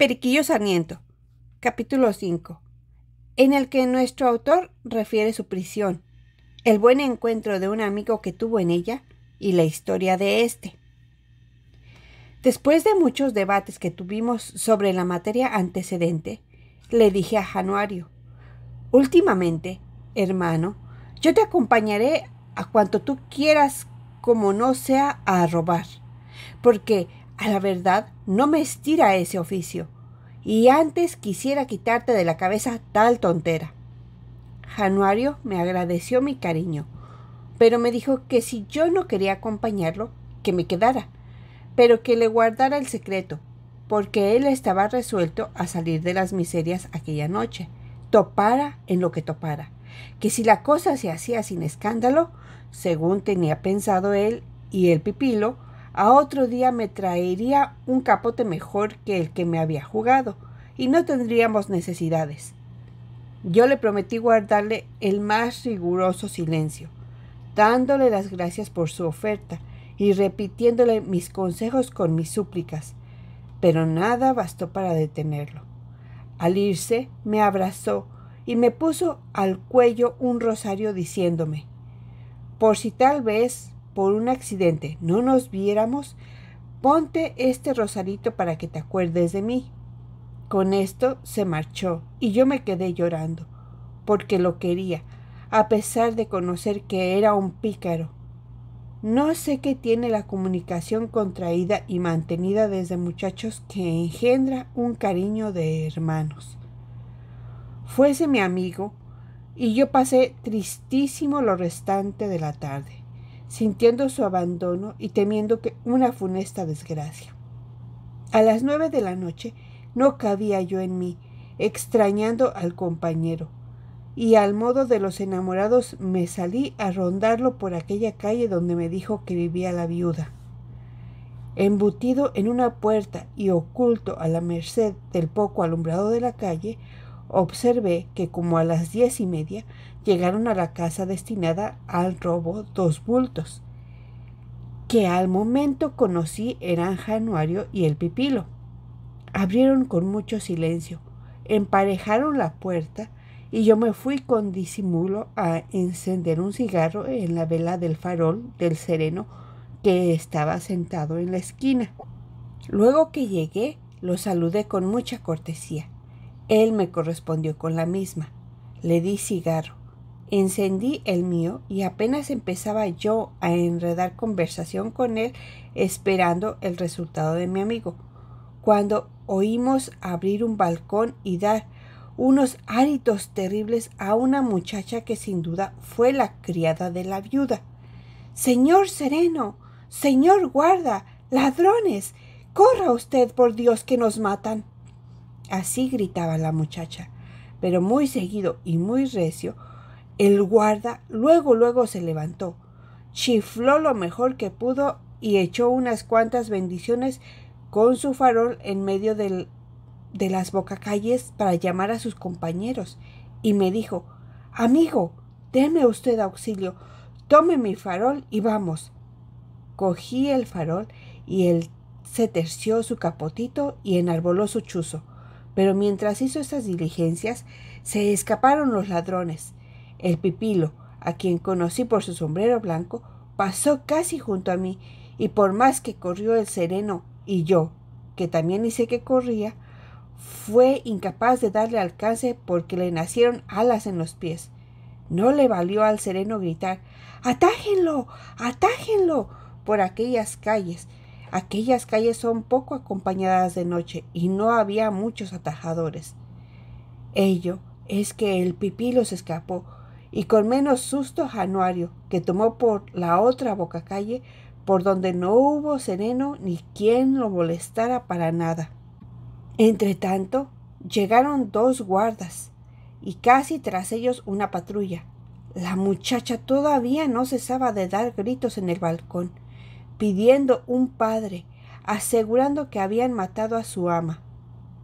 Periquillo Sarmiento, capítulo 5, en el que nuestro autor refiere su prisión, el buen encuentro de un amigo que tuvo en ella y la historia de éste. Después de muchos debates que tuvimos sobre la materia antecedente, le dije a Januario, últimamente, hermano, yo te acompañaré a cuanto tú quieras como no sea a robar, porque a la verdad, no me estira ese oficio, y antes quisiera quitarte de la cabeza tal tontera. Januario me agradeció mi cariño, pero me dijo que si yo no quería acompañarlo, que me quedara, pero que le guardara el secreto, porque él estaba resuelto a salir de las miserias aquella noche, topara en lo que topara, que si la cosa se hacía sin escándalo, según tenía pensado él y el pipilo, a otro día me traería un capote mejor que el que me había jugado, y no tendríamos necesidades. Yo le prometí guardarle el más riguroso silencio, dándole las gracias por su oferta y repitiéndole mis consejos con mis súplicas, pero nada bastó para detenerlo. Al irse, me abrazó y me puso al cuello un rosario diciéndome, por si tal vez por un accidente no nos viéramos, ponte este rosarito para que te acuerdes de mí. Con esto se marchó y yo me quedé llorando, porque lo quería, a pesar de conocer que era un pícaro. No sé qué tiene la comunicación contraída y mantenida desde muchachos que engendra un cariño de hermanos. Fuese mi amigo y yo pasé tristísimo lo restante de la tarde sintiendo su abandono y temiendo que una funesta desgracia. A las nueve de la noche no cabía yo en mí, extrañando al compañero, y al modo de los enamorados me salí a rondarlo por aquella calle donde me dijo que vivía la viuda. Embutido en una puerta y oculto a la merced del poco alumbrado de la calle, observé que como a las diez y media llegaron a la casa destinada al robo dos bultos, que al momento conocí eran Januario y el Pipilo. Abrieron con mucho silencio, emparejaron la puerta y yo me fui con disimulo a encender un cigarro en la vela del farol del sereno que estaba sentado en la esquina. Luego que llegué, lo saludé con mucha cortesía. Él me correspondió con la misma. Le di cigarro. Encendí el mío y apenas empezaba yo a enredar conversación con él esperando el resultado de mi amigo, cuando oímos abrir un balcón y dar unos hálitos terribles a una muchacha que sin duda fue la criada de la viuda. Señor sereno, señor guarda, ladrones, corra usted por Dios que nos matan. Así gritaba la muchacha, pero muy seguido y muy recio el guarda luego, luego se levantó, chifló lo mejor que pudo y echó unas cuantas bendiciones con su farol en medio de las bocacalles para llamar a sus compañeros y me dijo, Amigo, deme usted auxilio, tome mi farol y vamos. Cogí el farol y él se terció su capotito y enarboló su chuzo. Pero mientras hizo estas diligencias, se escaparon los ladrones. El pipilo, a quien conocí por su sombrero blanco, pasó casi junto a mí, y por más que corrió el sereno y yo, que también hice que corría, fue incapaz de darle alcance porque le nacieron alas en los pies. No le valió al sereno gritar Atájenlo, atájenlo por aquellas calles. Aquellas calles son poco acompañadas de noche y no había muchos atajadores. Ello es que el pipilo se escapó, y con menos susto Januario, que tomó por la otra boca calle, por donde no hubo sereno ni quien lo molestara para nada. Entretanto, llegaron dos guardas y casi tras ellos una patrulla. La muchacha todavía no cesaba de dar gritos en el balcón, pidiendo un padre, asegurando que habían matado a su ama.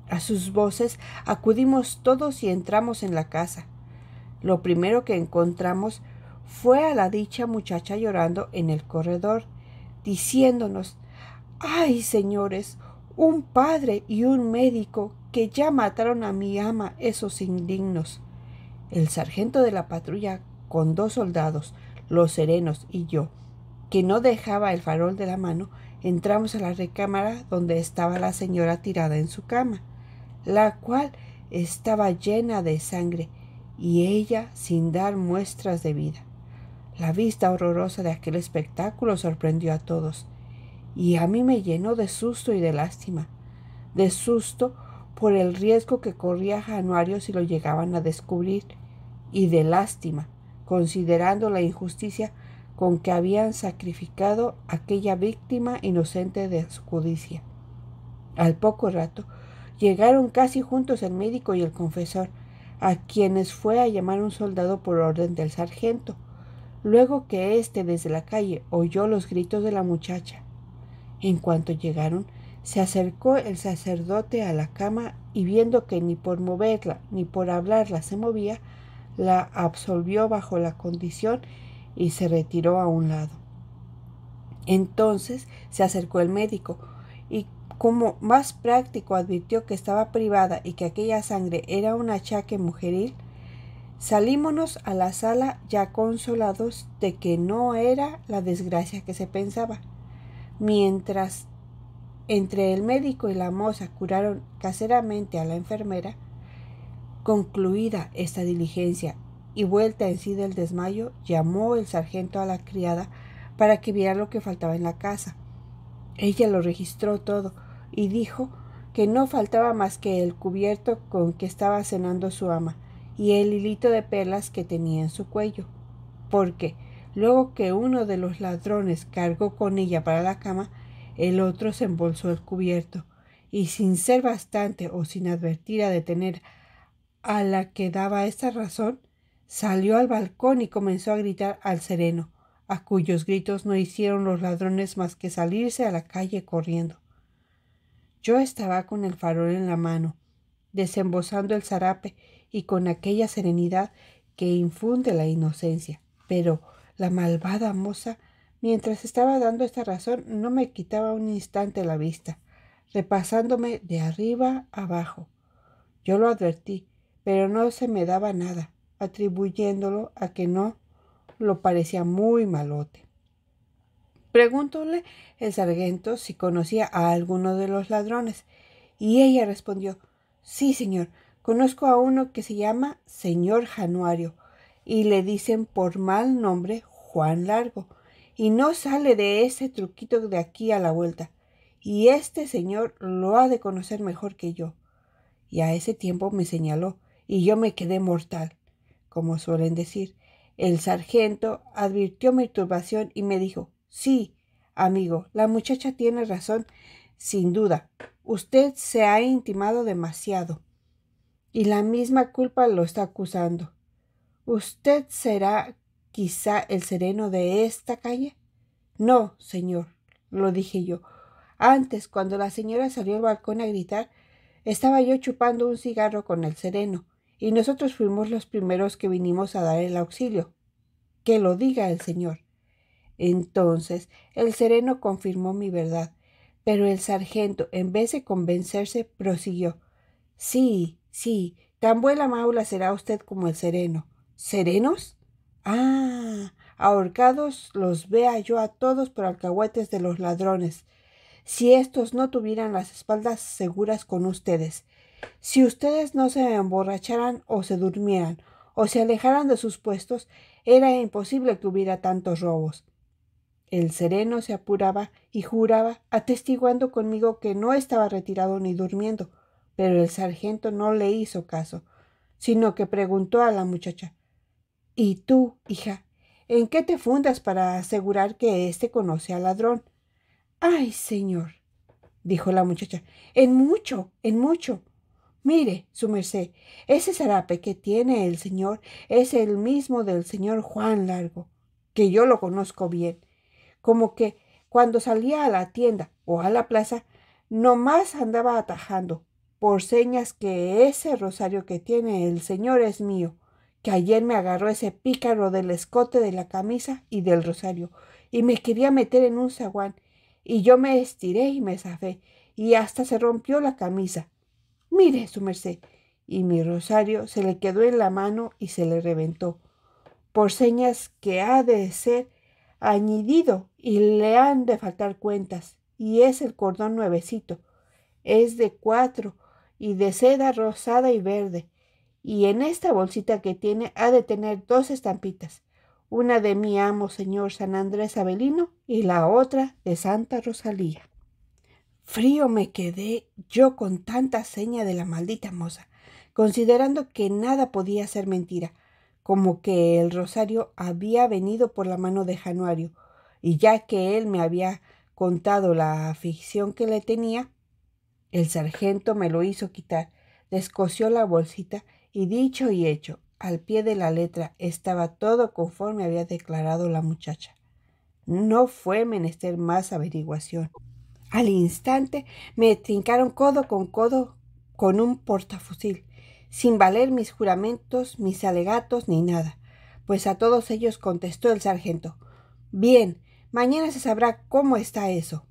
A sus voces acudimos todos y entramos en la casa. Lo primero que encontramos fue a la dicha muchacha llorando en el corredor, diciéndonos Ay, señores, un padre y un médico que ya mataron a mi ama esos indignos. El sargento de la patrulla con dos soldados, los serenos y yo, que no dejaba el farol de la mano, entramos a la recámara donde estaba la señora tirada en su cama, la cual estaba llena de sangre y ella sin dar muestras de vida. La vista horrorosa de aquel espectáculo sorprendió a todos y a mí me llenó de susto y de lástima, de susto por el riesgo que corría Januario si lo llegaban a descubrir y de lástima, considerando la injusticia con que habían sacrificado aquella víctima inocente de su codicia. Al poco rato llegaron casi juntos el médico y el confesor, a quienes fue a llamar un soldado por orden del sargento, luego que éste desde la calle oyó los gritos de la muchacha. En cuanto llegaron, se acercó el sacerdote a la cama y viendo que ni por moverla ni por hablarla se movía, la absolvió bajo la condición y se retiró a un lado. Entonces se acercó el médico, como más práctico advirtió que estaba privada y que aquella sangre era un achaque mujeril, salímonos a la sala ya consolados de que no era la desgracia que se pensaba. Mientras entre el médico y la moza curaron caseramente a la enfermera, concluida esta diligencia y vuelta en sí del desmayo, llamó el sargento a la criada para que viera lo que faltaba en la casa. Ella lo registró todo, y dijo que no faltaba más que el cubierto con que estaba cenando su ama y el hilito de perlas que tenía en su cuello, porque luego que uno de los ladrones cargó con ella para la cama, el otro se embolsó el cubierto, y sin ser bastante o sin advertir a detener a la que daba esta razón, salió al balcón y comenzó a gritar al sereno, a cuyos gritos no hicieron los ladrones más que salirse a la calle corriendo. Yo estaba con el farol en la mano, desembozando el zarape y con aquella serenidad que infunde la inocencia. Pero la malvada moza, mientras estaba dando esta razón, no me quitaba un instante la vista, repasándome de arriba abajo. Yo lo advertí, pero no se me daba nada, atribuyéndolo a que no lo parecía muy malote. Preguntóle el sargento si conocía a alguno de los ladrones, y ella respondió Sí, señor, conozco a uno que se llama señor Januario, y le dicen por mal nombre Juan Largo, y no sale de ese truquito de aquí a la vuelta, y este señor lo ha de conocer mejor que yo. Y a ese tiempo me señaló, y yo me quedé mortal, como suelen decir. El sargento advirtió mi turbación y me dijo Sí, amigo, la muchacha tiene razón, sin duda. Usted se ha intimado demasiado. Y la misma culpa lo está acusando. ¿Usted será quizá el sereno de esta calle? No, señor, lo dije yo. Antes, cuando la señora salió al balcón a gritar, estaba yo chupando un cigarro con el sereno, y nosotros fuimos los primeros que vinimos a dar el auxilio. Que lo diga el señor. Entonces el sereno confirmó mi verdad, pero el sargento, en vez de convencerse, prosiguió. Sí, sí, tan buena maula será usted como el sereno. ¿Serenos? Ah, ahorcados los vea yo a todos por alcahuetes de los ladrones, si estos no tuvieran las espaldas seguras con ustedes, si ustedes no se emborracharan o se durmieran o se alejaran de sus puestos, era imposible que hubiera tantos robos. El sereno se apuraba y juraba, atestiguando conmigo que no estaba retirado ni durmiendo, pero el sargento no le hizo caso, sino que preguntó a la muchacha ¿Y tú, hija, en qué te fundas para asegurar que éste conoce al ladrón? Ay, señor, dijo la muchacha, en mucho, en mucho. Mire, su merced, ese zarape que tiene el señor es el mismo del señor Juan Largo, que yo lo conozco bien como que cuando salía a la tienda o a la plaza, nomás andaba atajando por señas que ese rosario que tiene el Señor es mío, que ayer me agarró ese pícaro del escote de la camisa y del rosario, y me quería meter en un zaguán, y yo me estiré y me zafé, y hasta se rompió la camisa. Mire, su merced, y mi rosario se le quedó en la mano y se le reventó, por señas que ha de ser añadido y le han de faltar cuentas, y es el cordón nuevecito. Es de cuatro y de seda rosada y verde, y en esta bolsita que tiene ha de tener dos estampitas, una de mi amo señor San Andrés Abelino y la otra de Santa Rosalía. Frío me quedé yo con tanta seña de la maldita moza, considerando que nada podía ser mentira, como que el rosario había venido por la mano de Januario, y ya que él me había contado la afición que le tenía, el sargento me lo hizo quitar, descosió la bolsita y dicho y hecho, al pie de la letra estaba todo conforme había declarado la muchacha. No fue menester más averiguación. Al instante me trincaron codo con codo con un portafusil, sin valer mis juramentos, mis alegatos ni nada, pues a todos ellos contestó el sargento. Bien, Mañana se sabrá cómo está eso.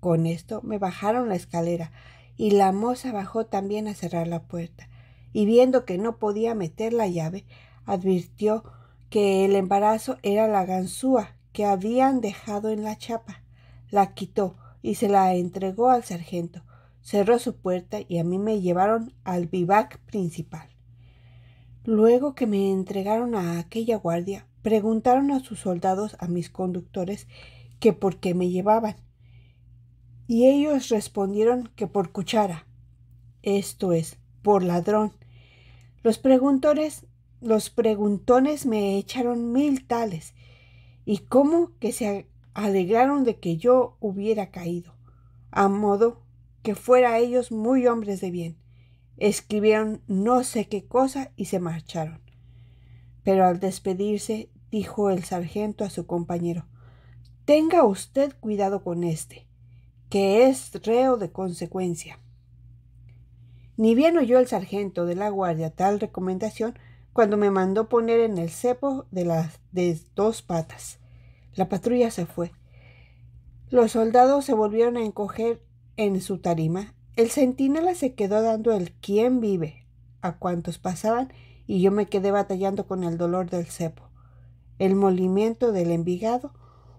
Con esto me bajaron la escalera y la moza bajó también a cerrar la puerta, y viendo que no podía meter la llave, advirtió que el embarazo era la ganzúa que habían dejado en la chapa. La quitó y se la entregó al sargento. Cerró su puerta y a mí me llevaron al vivac principal. Luego que me entregaron a aquella guardia, Preguntaron a sus soldados, a mis conductores, que por qué me llevaban. Y ellos respondieron que por cuchara, esto es, por ladrón. Los preguntores, los preguntones me echaron mil tales, y cómo que se alegraron de que yo hubiera caído, a modo que fuera ellos muy hombres de bien. Escribieron no sé qué cosa y se marcharon. Pero al despedirse dijo el sargento a su compañero. Tenga usted cuidado con este, que es reo de consecuencia. Ni bien oyó el sargento de la guardia tal recomendación cuando me mandó poner en el cepo de las de dos patas. La patrulla se fue. Los soldados se volvieron a encoger en su tarima. El centinela se quedó dando el quién vive a cuantos pasaban y yo me quedé batallando con el dolor del cepo el molimiento del envigado,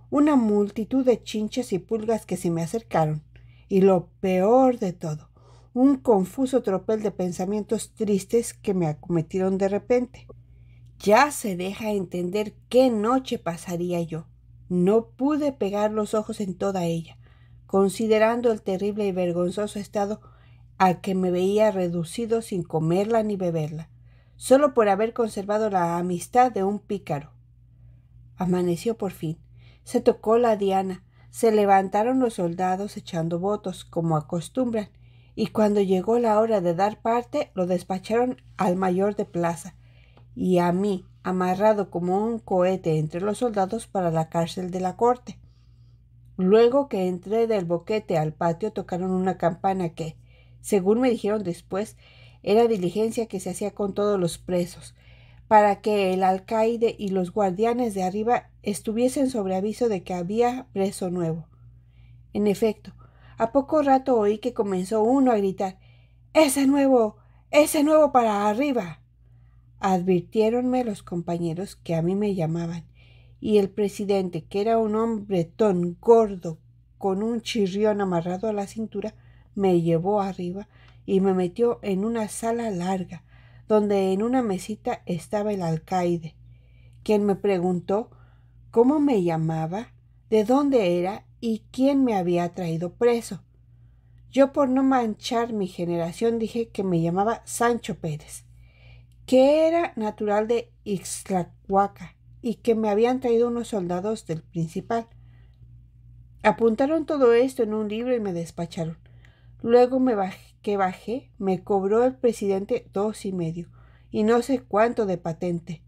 una multitud de chinches y pulgas que se me acercaron, y lo peor de todo, un confuso tropel de pensamientos tristes que me acometieron de repente. Ya se deja entender qué noche pasaría yo. No pude pegar los ojos en toda ella, considerando el terrible y vergonzoso estado a que me veía reducido sin comerla ni beberla, solo por haber conservado la amistad de un pícaro, Amaneció por fin. Se tocó la diana. Se levantaron los soldados echando votos, como acostumbran, y cuando llegó la hora de dar parte, lo despacharon al mayor de plaza, y a mí, amarrado como un cohete entre los soldados para la cárcel de la corte. Luego que entré del boquete al patio tocaron una campana que, según me dijeron después, era diligencia que se hacía con todos los presos, para que el alcaide y los guardianes de arriba estuviesen sobre aviso de que había preso nuevo. En efecto, a poco rato oí que comenzó uno a gritar Ese nuevo. ese nuevo para arriba. Advirtiéronme los compañeros que a mí me llamaban, y el presidente, que era un hombre ton gordo, con un chirrión amarrado a la cintura, me llevó arriba y me metió en una sala larga, donde en una mesita estaba el alcaide, quien me preguntó cómo me llamaba, de dónde era y quién me había traído preso. Yo por no manchar mi generación dije que me llamaba Sancho Pérez, que era natural de Ixtlacuaca y que me habían traído unos soldados del principal. Apuntaron todo esto en un libro y me despacharon. Luego me bajé que bajé me cobró el presidente dos y medio y no sé cuánto de patente.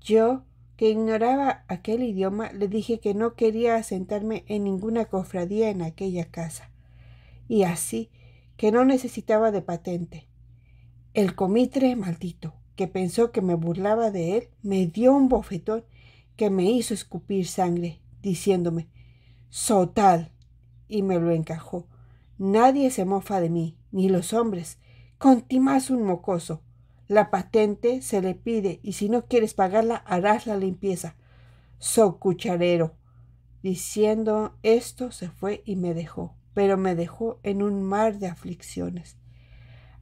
Yo, que ignoraba aquel idioma, le dije que no quería asentarme en ninguna cofradía en aquella casa, y así que no necesitaba de patente. El comitre maldito, que pensó que me burlaba de él, me dio un bofetón que me hizo escupir sangre, diciéndome Sotal, y me lo encajó. Nadie se mofa de mí, ni los hombres. Contimás un mocoso. La patente se le pide y si no quieres pagarla harás la limpieza. So cucharero. Diciendo esto se fue y me dejó, pero me dejó en un mar de aflicciones.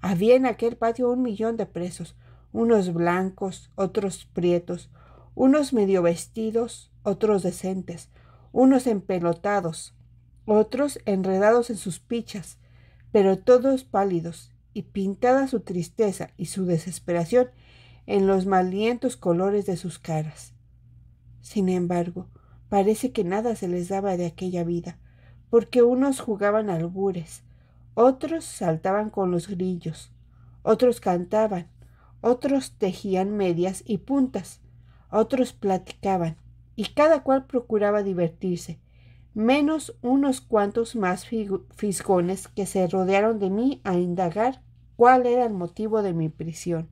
Había en aquel patio un millón de presos, unos blancos, otros prietos, unos medio vestidos, otros decentes, unos empelotados, otros enredados en sus pichas, pero todos pálidos, y pintada su tristeza y su desesperación en los malientos colores de sus caras. Sin embargo, parece que nada se les daba de aquella vida, porque unos jugaban albures, otros saltaban con los grillos, otros cantaban, otros tejían medias y puntas, otros platicaban, y cada cual procuraba divertirse, menos unos cuantos más fisgones que se rodearon de mí a indagar cuál era el motivo de mi prisión.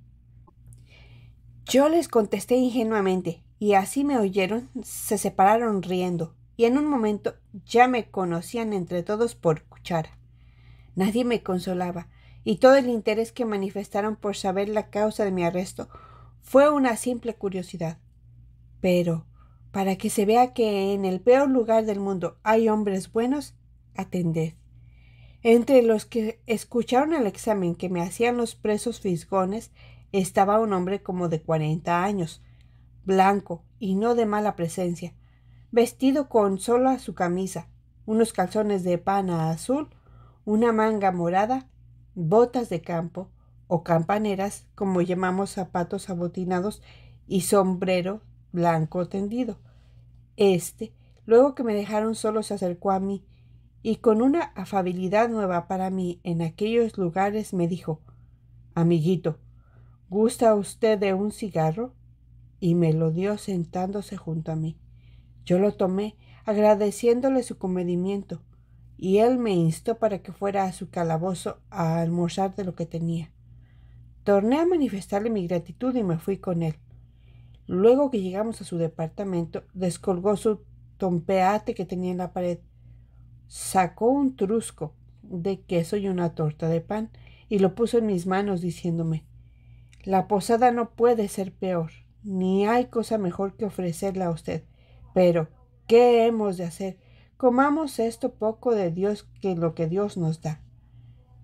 Yo les contesté ingenuamente, y así me oyeron, se separaron riendo, y en un momento ya me conocían entre todos por cuchara. Nadie me consolaba, y todo el interés que manifestaron por saber la causa de mi arresto fue una simple curiosidad. Pero para que se vea que en el peor lugar del mundo hay hombres buenos, atended. Entre los que escucharon el examen que me hacían los presos fisgones estaba un hombre como de cuarenta años, blanco y no de mala presencia, vestido con sola su camisa, unos calzones de pana azul, una manga morada, botas de campo o campaneras, como llamamos zapatos abotinados, y sombrero blanco tendido. Este, luego que me dejaron solo, se acercó a mí y con una afabilidad nueva para mí en aquellos lugares me dijo Amiguito, ¿gusta usted de un cigarro? y me lo dio sentándose junto a mí. Yo lo tomé, agradeciéndole su comedimiento, y él me instó para que fuera a su calabozo a almorzar de lo que tenía. Torné a manifestarle mi gratitud y me fui con él. Luego que llegamos a su departamento, descolgó su tompeate que tenía en la pared, sacó un trusco de queso y una torta de pan y lo puso en mis manos diciéndome, la posada no puede ser peor, ni hay cosa mejor que ofrecerla a usted. Pero, ¿qué hemos de hacer? Comamos esto poco de Dios que lo que Dios nos da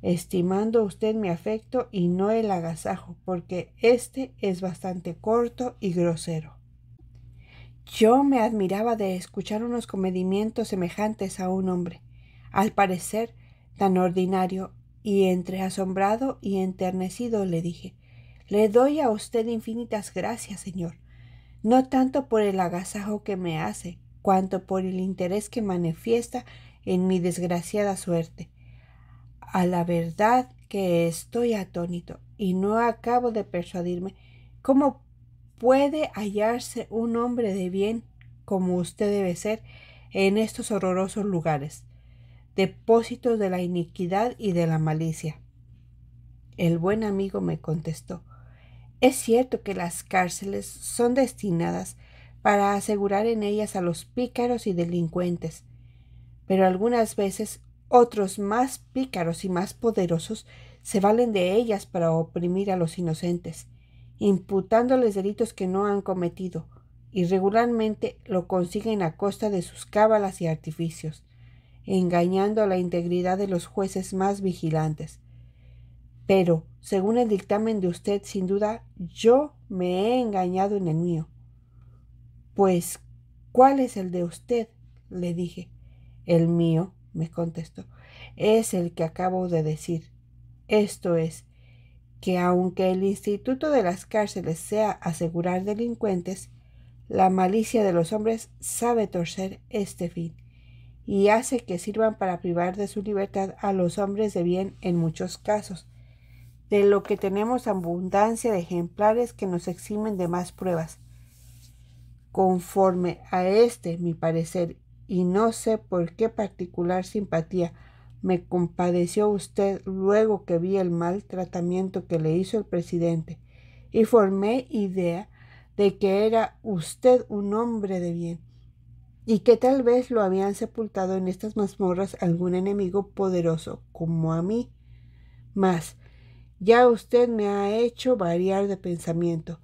estimando usted mi afecto y no el agasajo, porque éste es bastante corto y grosero. Yo me admiraba de escuchar unos comedimientos semejantes a un hombre, al parecer tan ordinario, y entre asombrado y enternecido le dije Le doy a usted infinitas gracias, señor, no tanto por el agasajo que me hace, cuanto por el interés que manifiesta en mi desgraciada suerte a la verdad que estoy atónito y no acabo de persuadirme cómo puede hallarse un hombre de bien como usted debe ser en estos horrorosos lugares, depósitos de la iniquidad y de la malicia. El buen amigo me contestó, es cierto que las cárceles son destinadas para asegurar en ellas a los pícaros y delincuentes, pero algunas veces otros más pícaros y más poderosos se valen de ellas para oprimir a los inocentes, imputándoles delitos que no han cometido, y regularmente lo consiguen a costa de sus cábalas y artificios, engañando a la integridad de los jueces más vigilantes. Pero, según el dictamen de usted, sin duda, yo me he engañado en el mío. Pues, ¿cuál es el de usted? le dije. El mío, me contestó, es el que acabo de decir. Esto es, que aunque el instituto de las cárceles sea asegurar delincuentes, la malicia de los hombres sabe torcer este fin y hace que sirvan para privar de su libertad a los hombres de bien en muchos casos, de lo que tenemos abundancia de ejemplares que nos eximen de más pruebas. Conforme a este mi parecer y no sé por qué particular simpatía me compadeció usted luego que vi el mal tratamiento que le hizo el presidente y formé idea de que era usted un hombre de bien y que tal vez lo habían sepultado en estas mazmorras algún enemigo poderoso como a mí. Mas ya usted me ha hecho variar de pensamiento,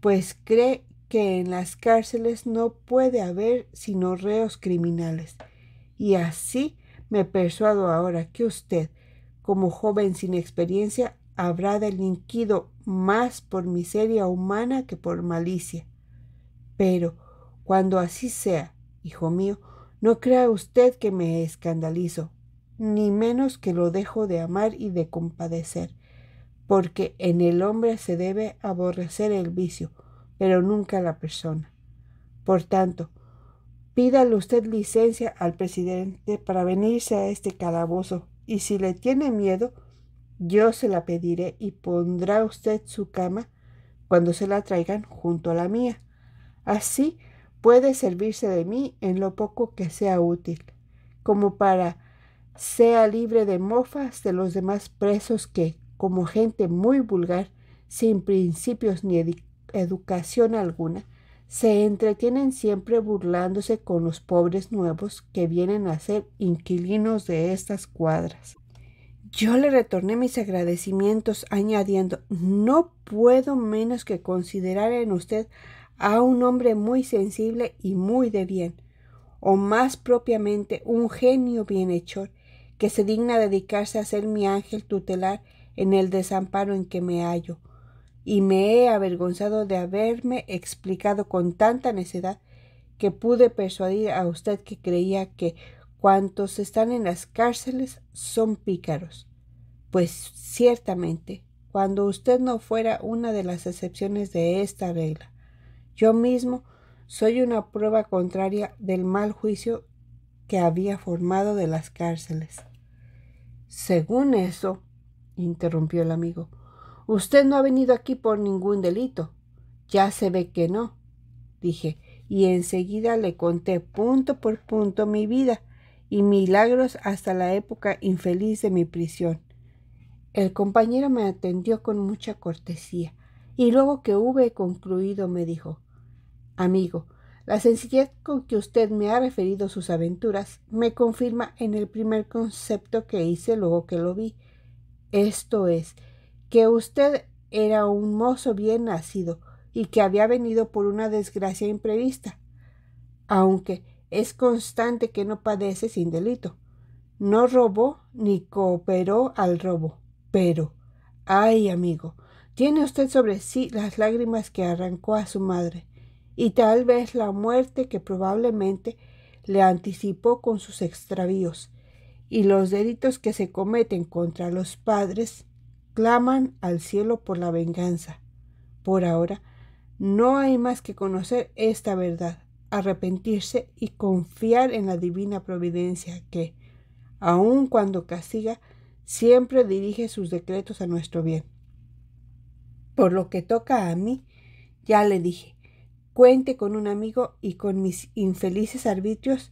pues cree que en las cárceles no puede haber sino reos criminales. Y así me persuado ahora que usted, como joven sin experiencia, habrá delinquido más por miseria humana que por malicia. Pero, cuando así sea, hijo mío, no crea usted que me escandalizo, ni menos que lo dejo de amar y de compadecer, porque en el hombre se debe aborrecer el vicio, pero nunca a la persona. Por tanto, pídale usted licencia al presidente para venirse a este calabozo y si le tiene miedo, yo se la pediré y pondrá usted su cama cuando se la traigan junto a la mía. Así puede servirse de mí en lo poco que sea útil, como para sea libre de mofas de los demás presos que, como gente muy vulgar, sin principios ni educación alguna, se entretienen siempre burlándose con los pobres nuevos que vienen a ser inquilinos de estas cuadras. Yo le retorné mis agradecimientos añadiendo No puedo menos que considerar en usted a un hombre muy sensible y muy de bien, o más propiamente un genio bienhechor, que se digna dedicarse a ser mi ángel tutelar en el desamparo en que me hallo, y me he avergonzado de haberme explicado con tanta necedad que pude persuadir a usted que creía que cuantos están en las cárceles son pícaros. Pues ciertamente, cuando usted no fuera una de las excepciones de esta regla, yo mismo soy una prueba contraria del mal juicio que había formado de las cárceles. Según eso, interrumpió el amigo, Usted no ha venido aquí por ningún delito. Ya se ve que no, dije, y enseguida le conté punto por punto mi vida y milagros hasta la época infeliz de mi prisión. El compañero me atendió con mucha cortesía y luego que hube concluido me dijo Amigo, la sencillez con que usted me ha referido sus aventuras me confirma en el primer concepto que hice luego que lo vi, esto es, que usted era un mozo bien nacido y que había venido por una desgracia imprevista, aunque es constante que no padece sin delito. No robó ni cooperó al robo, pero, ay amigo, tiene usted sobre sí las lágrimas que arrancó a su madre y tal vez la muerte que probablemente le anticipó con sus extravíos y los delitos que se cometen contra los padres claman al cielo por la venganza. Por ahora, no hay más que conocer esta verdad, arrepentirse y confiar en la divina providencia que, aun cuando castiga, siempre dirige sus decretos a nuestro bien. Por lo que toca a mí, ya le dije, cuente con un amigo y con mis infelices arbitrios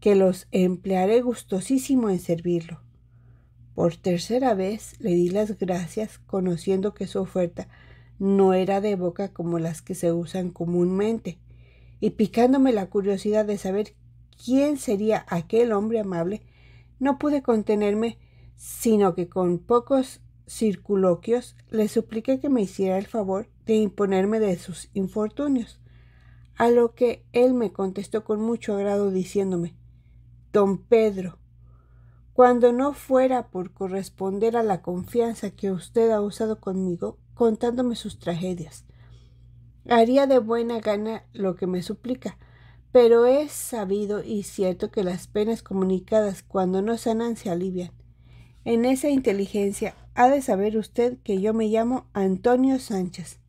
que los emplearé gustosísimo en servirlo. Por tercera vez le di las gracias, conociendo que su oferta no era de boca como las que se usan comúnmente, y picándome la curiosidad de saber quién sería aquel hombre amable, no pude contenerme, sino que con pocos circuloquios le supliqué que me hiciera el favor de imponerme de sus infortunios, a lo que él me contestó con mucho agrado diciéndome Don Pedro, cuando no fuera por corresponder a la confianza que usted ha usado conmigo contándome sus tragedias. Haría de buena gana lo que me suplica, pero es sabido y cierto que las penas comunicadas cuando no sanan se alivian. En esa inteligencia ha de saber usted que yo me llamo Antonio Sánchez.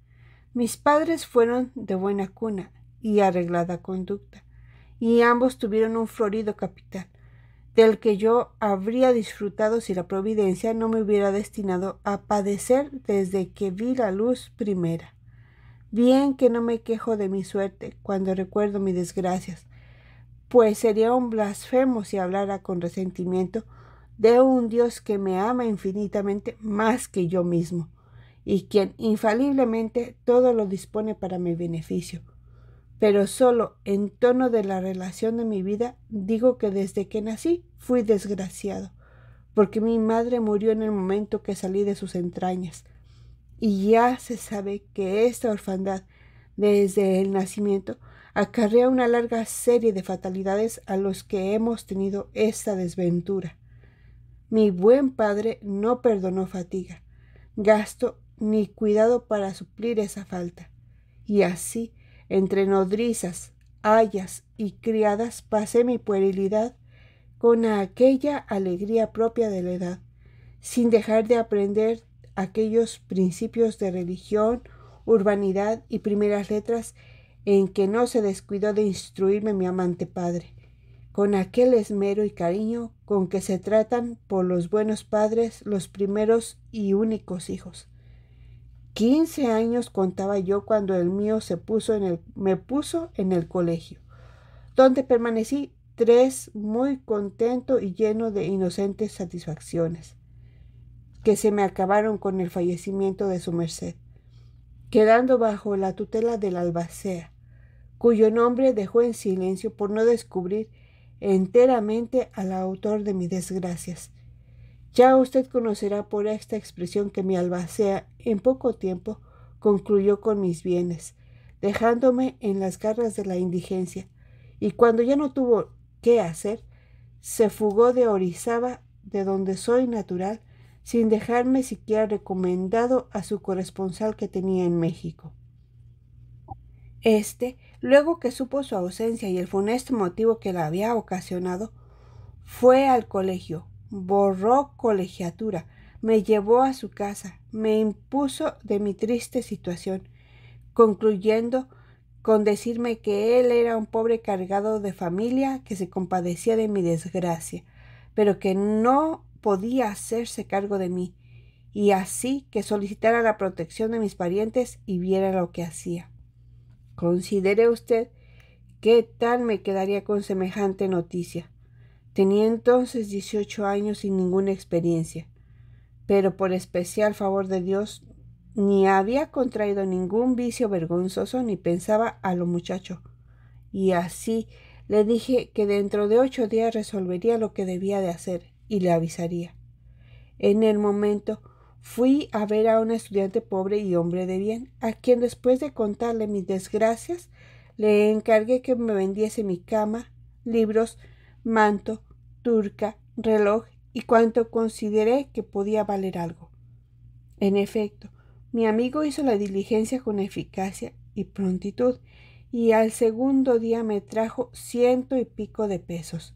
Mis padres fueron de buena cuna y arreglada conducta, y ambos tuvieron un florido capital del que yo habría disfrutado si la providencia no me hubiera destinado a padecer desde que vi la luz primera. Bien que no me quejo de mi suerte cuando recuerdo mis desgracias, pues sería un blasfemo si hablara con resentimiento de un Dios que me ama infinitamente más que yo mismo, y quien infaliblemente todo lo dispone para mi beneficio, pero solo en tono de la relación de mi vida digo que desde que nací fui desgraciado, porque mi madre murió en el momento que salí de sus entrañas, y ya se sabe que esta orfandad desde el nacimiento acarrea una larga serie de fatalidades a los que hemos tenido esta desventura. Mi buen padre no perdonó fatiga, gasto ni cuidado para suplir esa falta, y así entre nodrizas, hayas y criadas pasé mi puerilidad con aquella alegría propia de la edad, sin dejar de aprender aquellos principios de religión, urbanidad y primeras letras en que no se descuidó de instruirme mi amante padre, con aquel esmero y cariño con que se tratan por los buenos padres los primeros y únicos hijos. 15 años contaba yo cuando el mío se puso en el, me puso en el colegio, donde permanecí tres muy contento y lleno de inocentes satisfacciones, que se me acabaron con el fallecimiento de su merced, quedando bajo la tutela del albacea, cuyo nombre dejó en silencio por no descubrir enteramente al autor de mis desgracias ya usted conocerá por esta expresión que mi albacea en poco tiempo concluyó con mis bienes, dejándome en las garras de la indigencia, y cuando ya no tuvo qué hacer, se fugó de Orizaba, de donde soy natural, sin dejarme siquiera recomendado a su corresponsal que tenía en México. Este, luego que supo su ausencia y el funesto motivo que la había ocasionado, fue al colegio, borró colegiatura, me llevó a su casa, me impuso de mi triste situación, concluyendo con decirme que él era un pobre cargado de familia que se compadecía de mi desgracia, pero que no podía hacerse cargo de mí, y así que solicitara la protección de mis parientes y viera lo que hacía. Considere usted qué tal me quedaría con semejante noticia. Tenía entonces 18 años sin ninguna experiencia, pero por especial favor de Dios ni había contraído ningún vicio vergonzoso ni pensaba a lo muchacho. Y así le dije que dentro de ocho días resolvería lo que debía de hacer y le avisaría. En el momento fui a ver a un estudiante pobre y hombre de bien, a quien después de contarle mis desgracias, le encargué que me vendiese mi cama, libros, manto, turca, reloj y cuanto consideré que podía valer algo. En efecto, mi amigo hizo la diligencia con eficacia y prontitud, y al segundo día me trajo ciento y pico de pesos.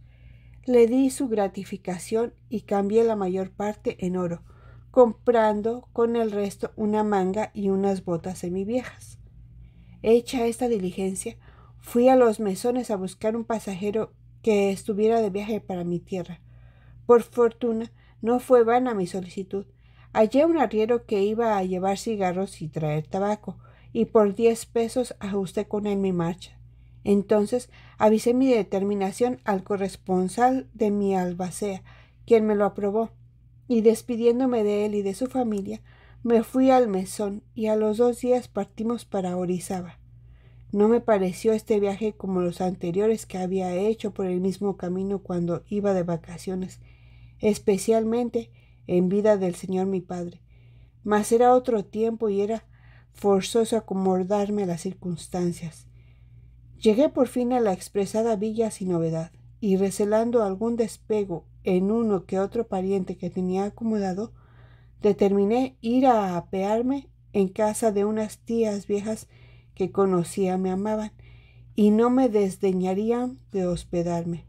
Le di su gratificación y cambié la mayor parte en oro, comprando con el resto una manga y unas botas semiviejas. Hecha esta diligencia, fui a los mesones a buscar un pasajero que estuviera de viaje para mi tierra. Por fortuna, no fue vana mi solicitud. Hallé un arriero que iba a llevar cigarros y traer tabaco, y por diez pesos ajusté con él mi marcha. Entonces avisé mi determinación al corresponsal de mi albacea, quien me lo aprobó, y despidiéndome de él y de su familia, me fui al mesón y a los dos días partimos para Orizaba. No me pareció este viaje como los anteriores que había hecho por el mismo camino cuando iba de vacaciones, especialmente en vida del Señor mi Padre. Mas era otro tiempo y era forzoso acomodarme a las circunstancias. Llegué por fin a la expresada villa sin novedad, y recelando algún despego en uno que otro pariente que tenía acomodado, determiné ir a apearme en casa de unas tías viejas que conocía me amaban y no me desdeñarían de hospedarme.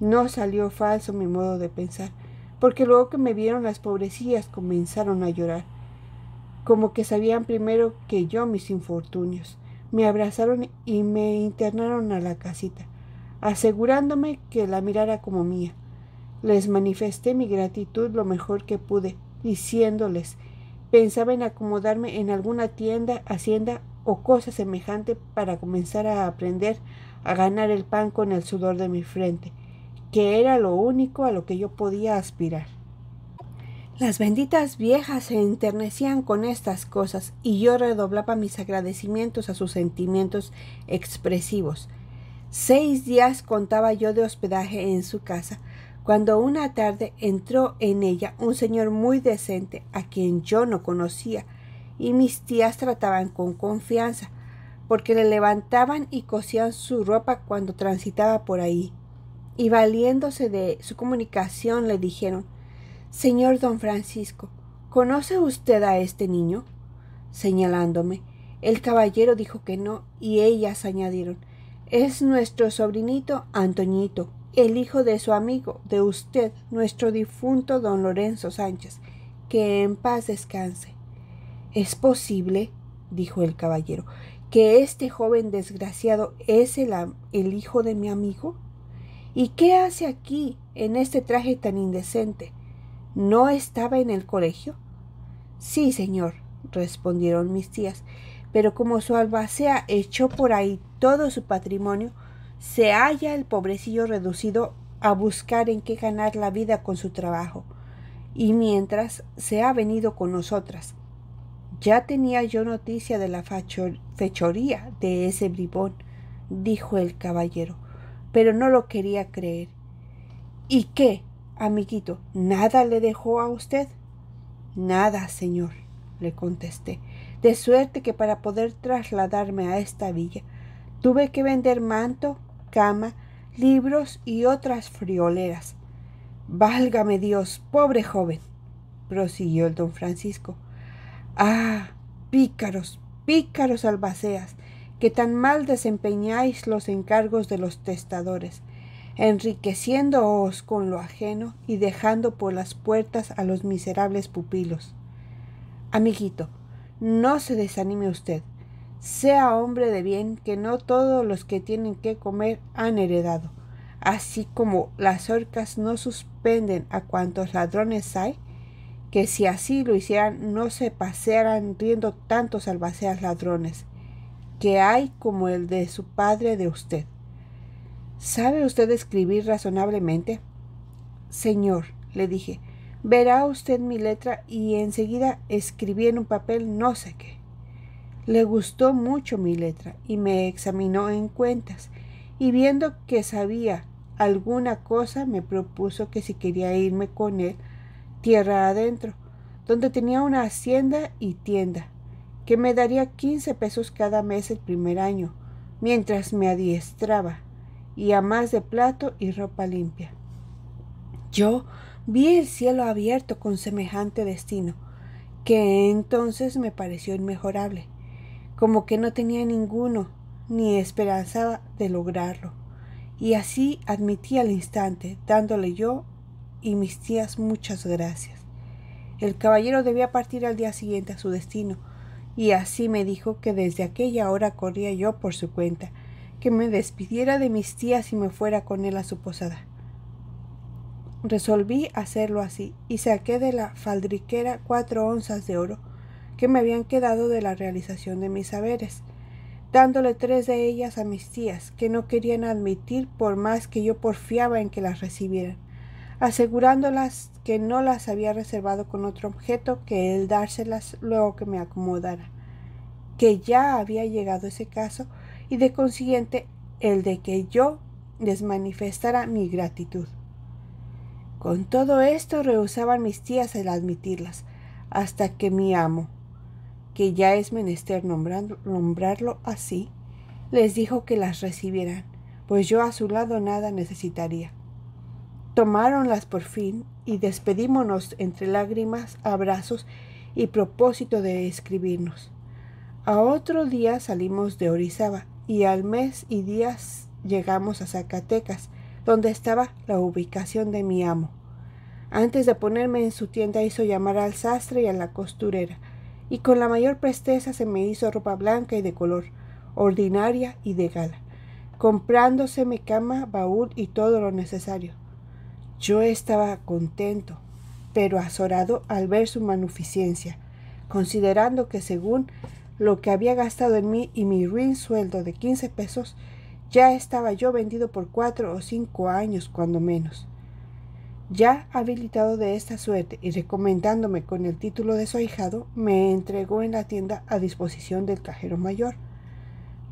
No salió falso mi modo de pensar, porque luego que me vieron las pobrecillas comenzaron a llorar, como que sabían primero que yo mis infortunios. Me abrazaron y me internaron a la casita, asegurándome que la mirara como mía. Les manifesté mi gratitud lo mejor que pude, diciéndoles, pensaba en acomodarme en alguna tienda, hacienda o cosa semejante para comenzar a aprender a ganar el pan con el sudor de mi frente, que era lo único a lo que yo podía aspirar. Las benditas viejas se enternecían con estas cosas y yo redoblaba mis agradecimientos a sus sentimientos expresivos. Seis días contaba yo de hospedaje en su casa, cuando una tarde entró en ella un señor muy decente a quien yo no conocía, y mis tías trataban con confianza, porque le levantaban y cosían su ropa cuando transitaba por ahí. Y valiéndose de su comunicación le dijeron, Señor don Francisco, ¿conoce usted a este niño? señalándome. El caballero dijo que no, y ellas añadieron, es nuestro sobrinito Antoñito, el hijo de su amigo, de usted, nuestro difunto don Lorenzo Sánchez, que en paz descanse. Es posible, dijo el caballero, que este joven desgraciado es el, hijo de mi amigo. ¿Y qué hace aquí en este traje tan indecente? ¿No estaba en el colegio? Sí, señor, respondieron mis tías, pero como su albacea echó por ahí todo su patrimonio, se halla el pobrecillo reducido a buscar en qué ganar la vida con su trabajo, y mientras se ha venido con nosotras, ya tenía yo noticia de la fechoría de ese bribón, dijo el caballero, pero no lo quería creer. ¿Y qué, amiguito? ¿Nada le dejó a usted? Nada, señor, le contesté, de suerte que para poder trasladarme a esta villa tuve que vender manto, cama, libros y otras frioleras. Válgame Dios, pobre joven, prosiguió el don Francisco. Ah, pícaros, pícaros albaceas, que tan mal desempeñáis los encargos de los testadores, enriqueciéndoos con lo ajeno y dejando por las puertas a los miserables pupilos. Amiguito, no se desanime usted. Sea hombre de bien que no todos los que tienen que comer han heredado. Así como las orcas no suspenden a cuantos ladrones hay, que si así lo hicieran no se pasearan riendo tantos albaceas ladrones, que hay como el de su padre de usted. ¿Sabe usted escribir razonablemente? Señor, le dije, verá usted mi letra y enseguida escribí en un papel no sé qué. Le gustó mucho mi letra y me examinó en cuentas y viendo que sabía alguna cosa me propuso que si quería irme con él tierra adentro, donde tenía una hacienda y tienda, que me daría 15 pesos cada mes el primer año, mientras me adiestraba, y a más de plato y ropa limpia. Yo vi el cielo abierto con semejante destino, que entonces me pareció inmejorable, como que no tenía ninguno, ni esperanza de lograrlo. Y así admití al instante, dándole yo y mis tías muchas gracias. El caballero debía partir al día siguiente a su destino, y así me dijo que desde aquella hora corría yo por su cuenta, que me despidiera de mis tías y me fuera con él a su posada. Resolví hacerlo así y saqué de la faldriquera cuatro onzas de oro que me habían quedado de la realización de mis saberes, dándole tres de ellas a mis tías, que no querían admitir por más que yo porfiaba en que las recibieran asegurándolas que no las había reservado con otro objeto que el dárselas luego que me acomodara, que ya había llegado ese caso y de consiguiente el de que yo les manifestara mi gratitud. Con todo esto rehusaban mis tías el admitirlas, hasta que mi amo, que ya es menester nombrarlo así, les dijo que las recibieran, pues yo a su lado nada necesitaría. Tomáronlas por fin y despedímonos entre lágrimas, abrazos y propósito de escribirnos. A otro día salimos de Orizaba y al mes y días llegamos a Zacatecas, donde estaba la ubicación de mi amo. Antes de ponerme en su tienda hizo llamar al sastre y a la costurera, y con la mayor presteza se me hizo ropa blanca y de color, ordinaria y de gala, comprándose cama, baúl y todo lo necesario. Yo estaba contento, pero azorado al ver su manuficiencia, considerando que según lo que había gastado en mí y mi ruin sueldo de 15 pesos, ya estaba yo vendido por cuatro o cinco años cuando menos. Ya habilitado de esta suerte y recomendándome con el título de su ahijado, me entregó en la tienda a disposición del cajero mayor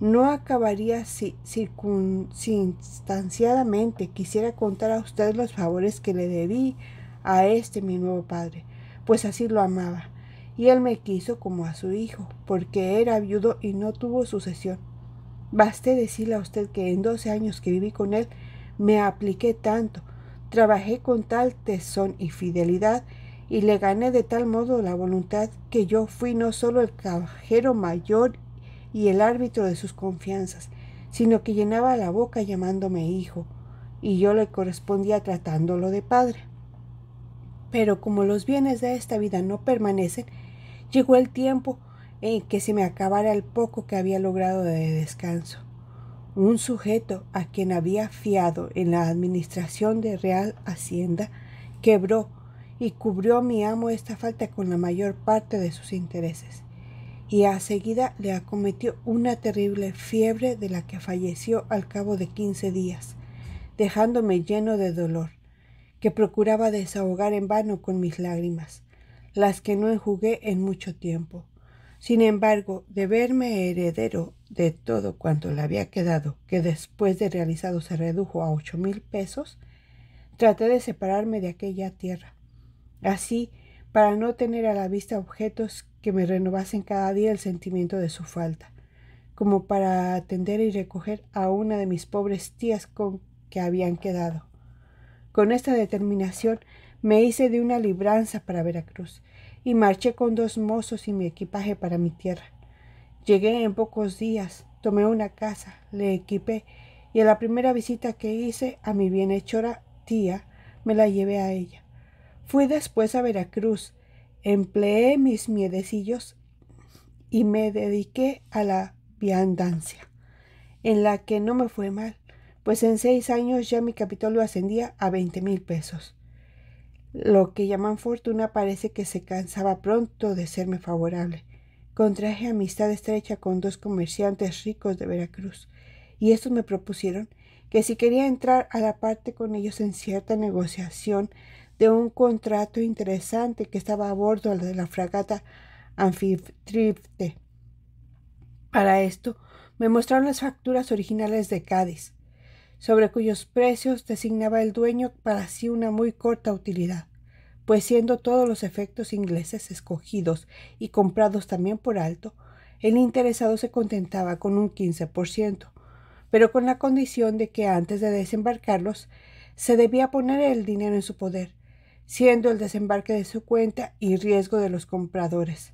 no acabaría si circunstanciadamente quisiera contar a usted los favores que le debí a este mi nuevo padre, pues así lo amaba, y él me quiso como a su hijo, porque era viudo y no tuvo sucesión. Baste decirle a usted que en doce años que viví con él me apliqué tanto, trabajé con tal tesón y fidelidad, y le gané de tal modo la voluntad que yo fui no solo el cajero mayor y el árbitro de sus confianzas, sino que llenaba la boca llamándome hijo, y yo le correspondía tratándolo de padre. Pero como los bienes de esta vida no permanecen, llegó el tiempo en que se me acabara el poco que había logrado de descanso. Un sujeto a quien había fiado en la administración de Real Hacienda quebró y cubrió mi amo esta falta con la mayor parte de sus intereses y a seguida le acometió una terrible fiebre de la que falleció al cabo de quince días, dejándome lleno de dolor, que procuraba desahogar en vano con mis lágrimas, las que no enjugué en mucho tiempo. Sin embargo, de verme heredero de todo cuanto le había quedado, que después de realizado se redujo a ocho mil pesos, traté de separarme de aquella tierra. Así, para no tener a la vista objetos que me renovasen cada día el sentimiento de su falta, como para atender y recoger a una de mis pobres tías con que habían quedado. Con esta determinación me hice de una libranza para Veracruz y marché con dos mozos y mi equipaje para mi tierra. Llegué en pocos días, tomé una casa, le equipé y a la primera visita que hice a mi bienhechora tía me la llevé a ella. Fui después a Veracruz, Empleé mis miedecillos y me dediqué a la viandancia, en la que no me fue mal, pues en seis años ya mi capital lo ascendía a 20 mil pesos. Lo que llaman fortuna parece que se cansaba pronto de serme favorable. Contraje amistad estrecha con dos comerciantes ricos de Veracruz, y estos me propusieron que si quería entrar a la parte con ellos en cierta negociación de un contrato interesante que estaba a bordo de la fragata Anfitrifte. Para esto me mostraron las facturas originales de Cádiz, sobre cuyos precios designaba el dueño para sí una muy corta utilidad, pues siendo todos los efectos ingleses escogidos y comprados también por alto, el interesado se contentaba con un 15%, pero con la condición de que antes de desembarcarlos se debía poner el dinero en su poder, siendo el desembarque de su cuenta y riesgo de los compradores.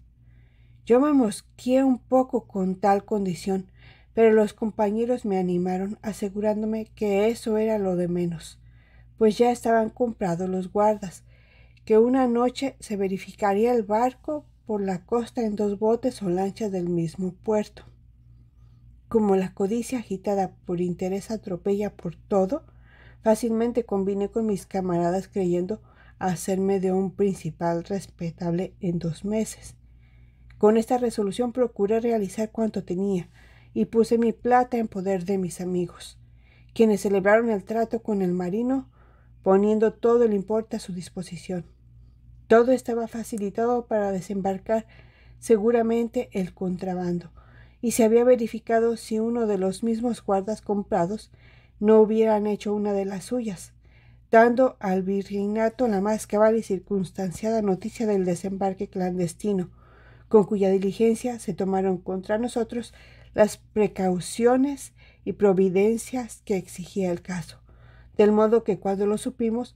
Yo me mosqué un poco con tal condición, pero los compañeros me animaron asegurándome que eso era lo de menos, pues ya estaban comprados los guardas, que una noche se verificaría el barco por la costa en dos botes o lanchas del mismo puerto. Como la codicia agitada por interés atropella por todo, fácilmente combiné con mis camaradas creyendo hacerme de un principal respetable en dos meses. Con esta resolución procuré realizar cuanto tenía y puse mi plata en poder de mis amigos, quienes celebraron el trato con el marino poniendo todo el importe a su disposición. Todo estaba facilitado para desembarcar seguramente el contrabando, y se había verificado si uno de los mismos guardas comprados no hubieran hecho una de las suyas, dando al Virginato la más cabal y circunstanciada noticia del desembarque clandestino, con cuya diligencia se tomaron contra nosotros las precauciones y providencias que exigía el caso, del modo que cuando lo supimos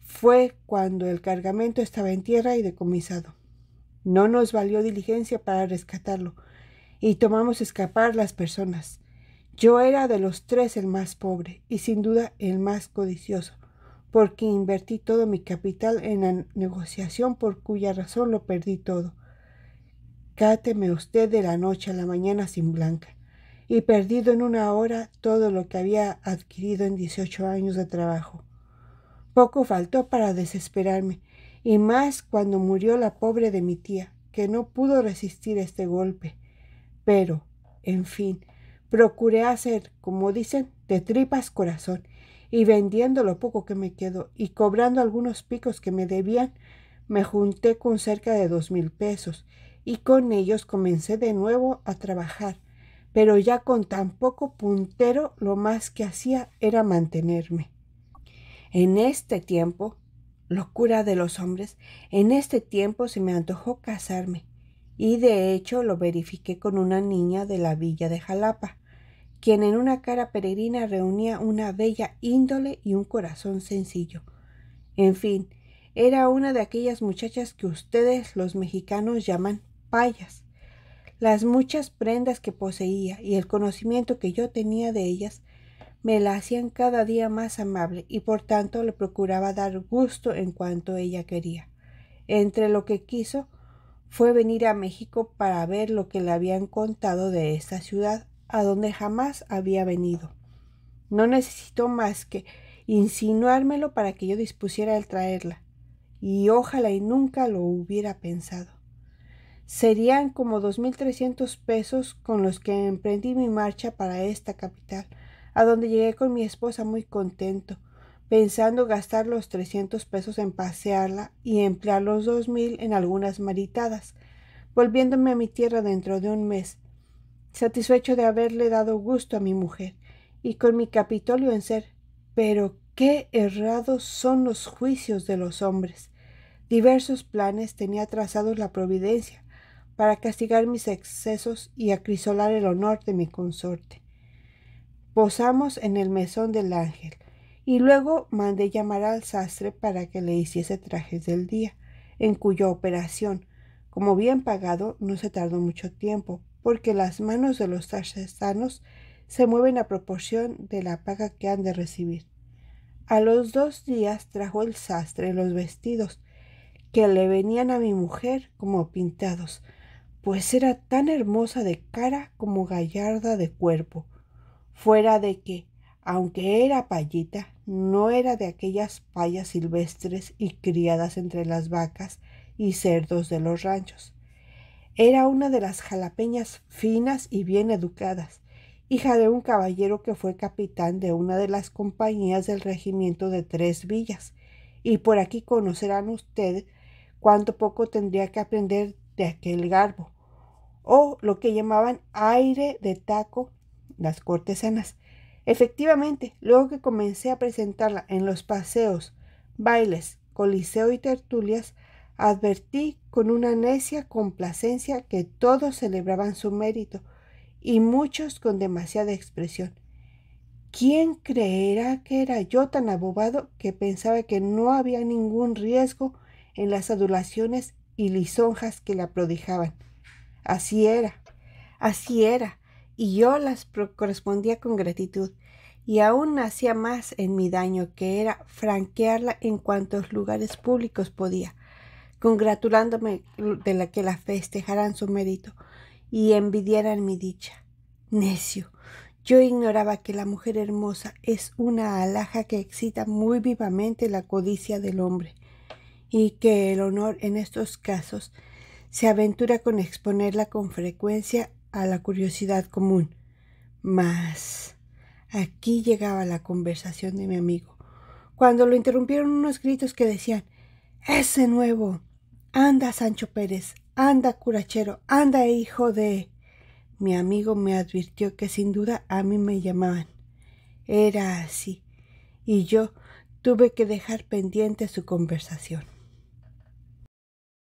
fue cuando el cargamento estaba en tierra y decomisado. No nos valió diligencia para rescatarlo, y tomamos escapar las personas. Yo era de los tres el más pobre y sin duda el más codicioso porque invertí todo mi capital en la negociación por cuya razón lo perdí todo. Cáteme usted de la noche a la mañana sin blanca, y perdido en una hora todo lo que había adquirido en 18 años de trabajo. Poco faltó para desesperarme, y más cuando murió la pobre de mi tía, que no pudo resistir este golpe. Pero, en fin, procuré hacer, como dicen, de tripas corazón, y vendiendo lo poco que me quedó y cobrando algunos picos que me debían, me junté con cerca de dos mil pesos y con ellos comencé de nuevo a trabajar, pero ya con tan poco puntero lo más que hacía era mantenerme. En este tiempo, locura de los hombres, en este tiempo se me antojó casarme y de hecho lo verifiqué con una niña de la villa de Jalapa quien en una cara peregrina reunía una bella índole y un corazón sencillo. En fin, era una de aquellas muchachas que ustedes los mexicanos llaman payas. Las muchas prendas que poseía y el conocimiento que yo tenía de ellas me la hacían cada día más amable y por tanto le procuraba dar gusto en cuanto ella quería. Entre lo que quiso fue venir a México para ver lo que le habían contado de esta ciudad a donde jamás había venido. No necesitó más que insinuármelo para que yo dispusiera el traerla, y ojalá y nunca lo hubiera pensado. Serían como dos mil trescientos pesos con los que emprendí mi marcha para esta capital, a donde llegué con mi esposa muy contento, pensando gastar los trescientos pesos en pasearla y emplear los dos mil en algunas maritadas, volviéndome a mi tierra dentro de un mes, satisfecho de haberle dado gusto a mi mujer y con mi Capitolio en ser. Pero qué errados son los juicios de los hombres. Diversos planes tenía trazados la providencia para castigar mis excesos y acrisolar el honor de mi consorte. Posamos en el mesón del ángel y luego mandé llamar al sastre para que le hiciese trajes del día, en cuya operación, como bien pagado, no se tardó mucho tiempo, porque las manos de los artesanos se mueven a proporción de la paga que han de recibir. A los dos días trajo el sastre los vestidos que le venían a mi mujer como pintados, pues era tan hermosa de cara como gallarda de cuerpo, fuera de que, aunque era payita, no era de aquellas payas silvestres y criadas entre las vacas y cerdos de los ranchos era una de las jalapeñas finas y bien educadas, hija de un caballero que fue capitán de una de las compañías del regimiento de Tres Villas, y por aquí conocerán usted cuánto poco tendría que aprender de aquel garbo, o lo que llamaban aire de taco las cortesanas. Efectivamente, luego que comencé a presentarla en los paseos, bailes, coliseo y tertulias, Advertí con una necia complacencia que todos celebraban su mérito y muchos con demasiada expresión. ¿Quién creerá que era yo tan abobado que pensaba que no había ningún riesgo en las adulaciones y lisonjas que la prodijaban? Así era, así era, y yo las correspondía con gratitud, y aún hacía más en mi daño que era franquearla en cuantos lugares públicos podía, congratulándome de la que la festejaran su mérito y envidiaran mi dicha. Necio, yo ignoraba que la mujer hermosa es una alhaja que excita muy vivamente la codicia del hombre y que el honor en estos casos se aventura con exponerla con frecuencia a la curiosidad común. Mas aquí llegaba la conversación de mi amigo, cuando lo interrumpieron unos gritos que decían Ese nuevo. Anda, Sancho Pérez, anda, curachero, anda, hijo de... Mi amigo me advirtió que sin duda a mí me llamaban. Era así, y yo tuve que dejar pendiente su conversación.